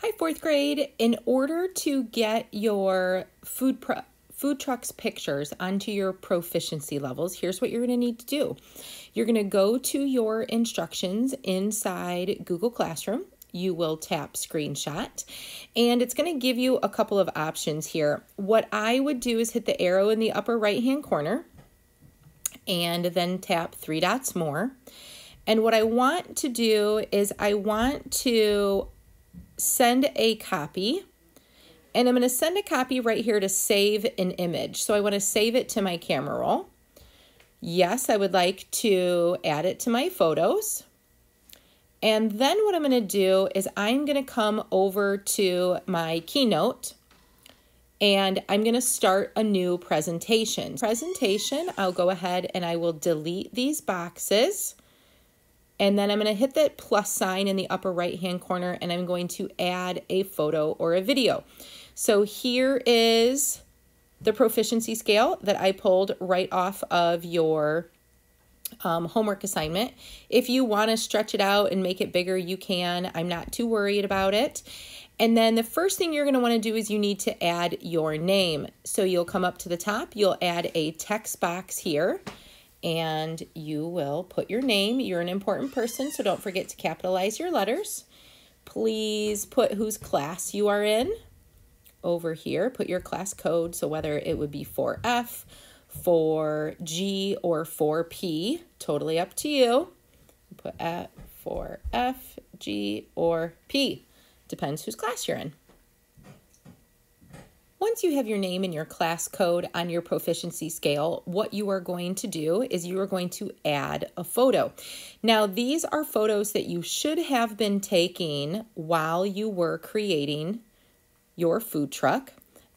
Hi, fourth grade. In order to get your food pro food trucks pictures onto your proficiency levels, here's what you're going to need to do. You're going to go to your instructions inside Google Classroom. You will tap screenshot and it's going to give you a couple of options here. What I would do is hit the arrow in the upper right hand corner and then tap three dots more. And what I want to do is I want to send a copy. And I'm going to send a copy right here to save an image. So I want to save it to my camera roll. Yes, I would like to add it to my photos. And then what I'm going to do is I'm going to come over to my Keynote and I'm going to start a new presentation. Presentation, I'll go ahead and I will delete these boxes. And then I'm going to hit that plus sign in the upper right hand corner and I'm going to add a photo or a video. So here is the proficiency scale that I pulled right off of your um, homework assignment. If you want to stretch it out and make it bigger, you can. I'm not too worried about it. And then the first thing you're going to want to do is you need to add your name. So you'll come up to the top, you'll add a text box here and you will put your name. You're an important person, so don't forget to capitalize your letters. Please put whose class you are in over here. Put your class code, so whether it would be 4F, 4G, or 4P, totally up to you. Put at 4F, G, or P. Depends whose class you're in. Once you have your name and your class code on your proficiency scale, what you are going to do is you are going to add a photo. Now, these are photos that you should have been taking while you were creating your food truck.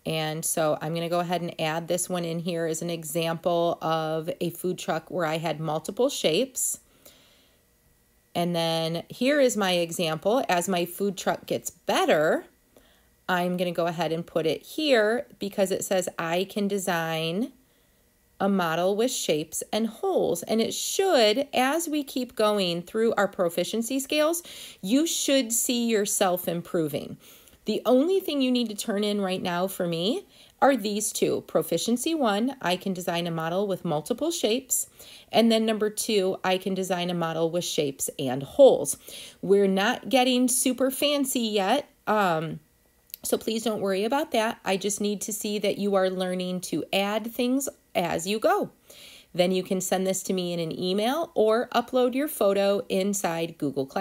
And so I'm going to go ahead and add this one in here as an example of a food truck where I had multiple shapes. And then here is my example. As my food truck gets better, I'm going to go ahead and put it here because it says I can design a model with shapes and holes. And it should, as we keep going through our proficiency scales, you should see yourself improving. The only thing you need to turn in right now for me are these two. Proficiency one, I can design a model with multiple shapes. And then number two, I can design a model with shapes and holes. We're not getting super fancy yet. Um, so please don't worry about that. I just need to see that you are learning to add things as you go. Then you can send this to me in an email or upload your photo inside Google Classroom.